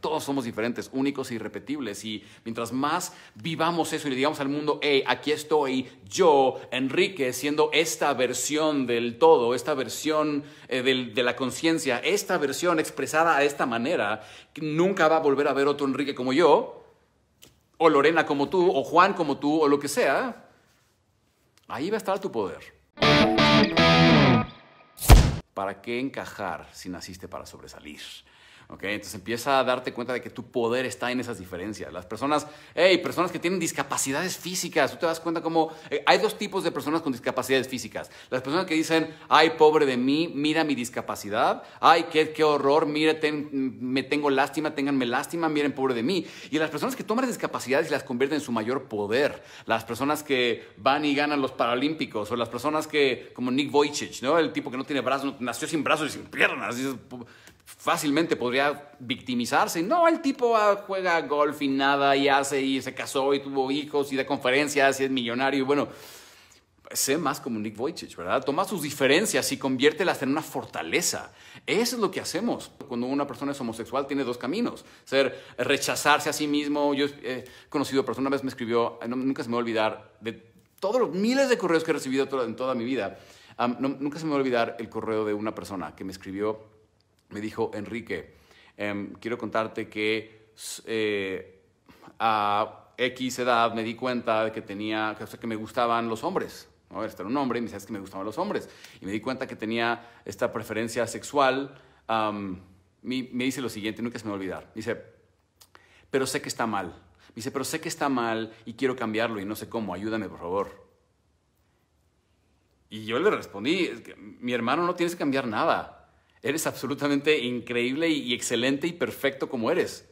Todos somos diferentes, únicos e irrepetibles. Y mientras más vivamos eso y le digamos al mundo, hey, aquí estoy yo, Enrique, siendo esta versión del todo, esta versión eh, de la conciencia, esta versión expresada de esta manera, nunca va a volver a ver otro Enrique como yo, o Lorena como tú, o Juan como tú, o lo que sea, ahí va a estar tu poder. ¿Para qué encajar si naciste para sobresalir? Entonces empieza a darte cuenta de que tu poder está en esas diferencias. Las personas, hey, personas que tienen discapacidades físicas, tú te das cuenta como eh, hay dos tipos de personas con discapacidades físicas. Las personas que dicen, ay, pobre de mí, mira mi discapacidad, ay, qué, qué horror, mira, me tengo lástima, ténganme lástima, miren, pobre de mí. Y las personas que toman discapacidades y las convierten en su mayor poder, las personas que van y ganan los Paralímpicos, o las personas que, como Nick Vojcic, ¿no? El tipo que no tiene brazos, nació sin brazos y sin piernas, fácilmente podría victimizarse. No, el tipo juega golf y nada y hace y se casó y tuvo hijos y da conferencias y es millonario. bueno, sé más como Nick Vujicic, ¿verdad? Toma sus diferencias y conviértelas en una fortaleza. Eso es lo que hacemos. Cuando una persona es homosexual tiene dos caminos. Ser rechazarse a sí mismo. Yo he conocido a persona, una vez me escribió, nunca se me va a olvidar, de todos los miles de correos que he recibido en toda mi vida, nunca se me va a olvidar el correo de una persona que me escribió, me dijo, Enrique, Em, quiero contarte que eh, a X edad me di cuenta de que tenía, que me gustaban los hombres. Este era un hombre y me decías que me gustaban los hombres. Y me di cuenta que tenía esta preferencia sexual. me, dice lo siguiente, nunca se me va a olvidar. dice, pero sé que está mal. dice, pero sé que está mal y quiero cambiarlo y no sé cómo, ayúdame por favor. Y yo le respondí, mi hermano, no tienes que cambiar nada. Eres absolutamente increíble y excelente y perfecto como eres.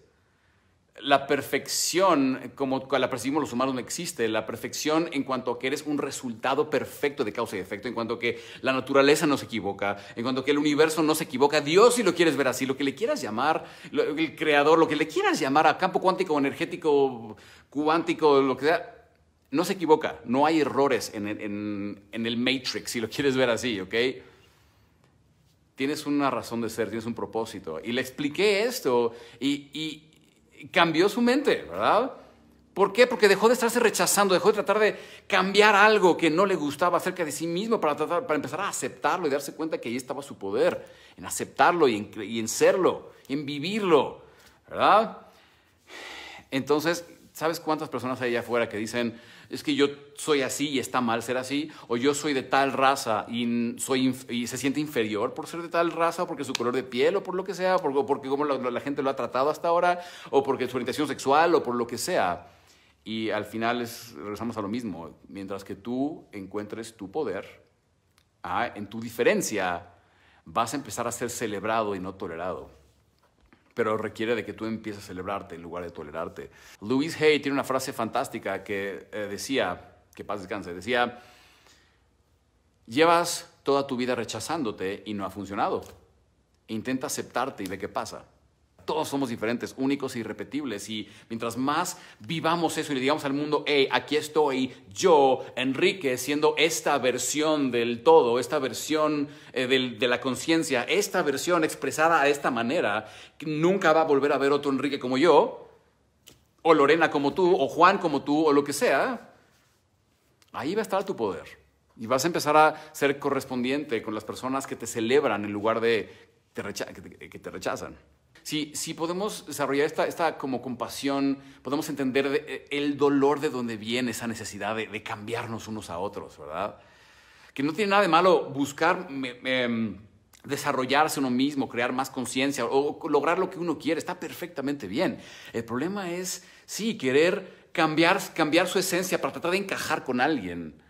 La perfección, como la percibimos los humanos, no existe. La perfección en cuanto a que eres un resultado perfecto de causa y efecto, en cuanto a que la naturaleza no se equivoca, en cuanto que el universo no se equivoca, Dios, si lo quieres ver así, lo que le quieras llamar, el creador, lo que le quieras llamar a campo cuántico, energético, cuántico, lo que sea, no se equivoca. No hay errores en, en el Matrix, si lo quieres ver así, ¿ok? tienes una razón de ser, tienes un propósito. Y le expliqué esto y, cambió su mente, ¿verdad? ¿Por qué? Porque dejó de estarse rechazando, dejó de tratar de cambiar algo que no le gustaba acerca de sí mismo para, para empezar a aceptarlo y darse cuenta que ahí estaba su poder, en aceptarlo y en, y en serlo, en vivirlo, ¿verdad? Entonces, ¿Sabes cuántas personas hay allá afuera que dicen, es que yo soy así y está mal ser así? O yo soy de tal raza y, se siente inferior por ser de tal raza, o porque su color de piel, o por lo que sea, o porque como la, gente lo ha tratado hasta ahora, o porque su orientación sexual, o por lo que sea. Y al final regresamos a lo mismo. Mientras que tú encuentres tu poder ah, en tu diferencia, vas a empezar a ser celebrado y no tolerado pero requiere de que tú empieces a celebrarte en lugar de tolerarte. Louis Hay tiene una frase fantástica que eh, decía, que paz descanse, decía, llevas toda tu vida rechazándote y no ha funcionado. Intenta aceptarte y ve qué pasa. Todos somos diferentes, únicos e irrepetibles. Y mientras más vivamos eso y le digamos al mundo, hey, aquí estoy yo, Enrique, siendo esta versión del todo, esta versión eh, de la conciencia, esta versión expresada a esta manera, nunca va a volver a ver otro Enrique como yo, o Lorena como tú, o Juan como tú, o lo que sea, ahí va a estar tu poder. Y vas a empezar a ser correspondiente con las personas que te celebran en lugar de que te rechazan. Si, podemos desarrollar esta, como compasión, podemos entender eh, el dolor de donde viene esa necesidad de, cambiarnos unos a otros, ¿verdad? Que no tiene nada de malo buscar em, desarrollarse uno mismo, crear más conciencia o, lograr lo que uno quiere, está perfectamente bien. El problema es, sí, querer cambiar, cambiar su esencia para tratar de encajar con alguien.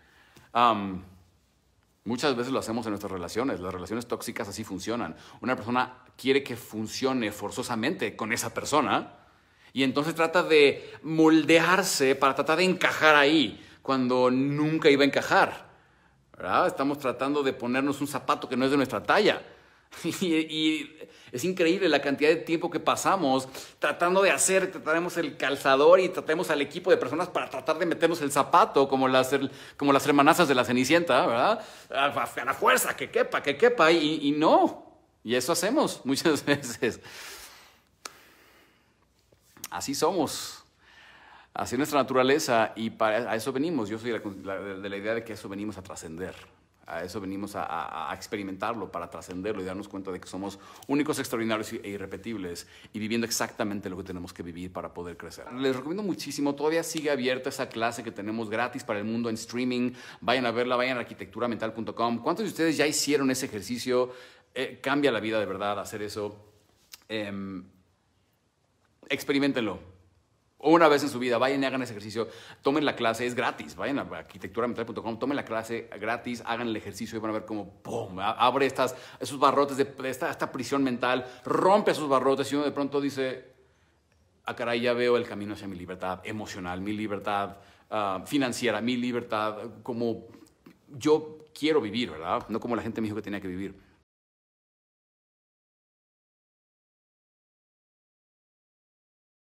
Muchas veces lo hacemos en nuestras relaciones. Las relaciones tóxicas así funcionan. Una persona quiere que funcione forzosamente con esa persona y entonces trata de moldearse para tratar de encajar ahí cuando nunca iba a encajar. Estamos tratando de ponernos un zapato que no es de nuestra talla. Y, es increíble la cantidad de tiempo que pasamos tratando de hacer, tratamos el calzador y tratemos al equipo de personas para tratar de meternos el zapato, como las, como las hermanazas de la Cenicienta, ¿verdad? A, la fuerza, que quepa, que quepa, y, no. Y eso hacemos muchas veces. Así somos. Así es nuestra naturaleza y para, a eso venimos. Yo soy de la, de la idea de que eso venimos a trascender. A eso venimos a, experimentarlo, para trascenderlo y darnos cuenta de que somos únicos, extraordinarios e irrepetibles y viviendo exactamente lo que tenemos que vivir para poder crecer. Les recomiendo muchísimo, todavía sigue abierta esa clase que tenemos gratis para el mundo en streaming. Vayan a verla, vayan a arquitecturamental.com. ¿Cuántos de ustedes ya hicieron ese ejercicio? Eh, cambia la vida de verdad hacer eso. Eh, experimentenlo una vez en su vida, vayan y hagan ese ejercicio, tomen la clase, es gratis, vayan a arquitecturamental.com, tomen la clase gratis, hagan el ejercicio y van a ver cómo, ¡pum!, abre estas, esos barrotes de esta, esta prisión mental, rompe esos barrotes y uno de pronto dice, ah, caray, ya veo el camino hacia mi libertad emocional, mi libertad ah, financiera, mi libertad como yo quiero vivir, ¿verdad? No como la gente me dijo que tenía que vivir.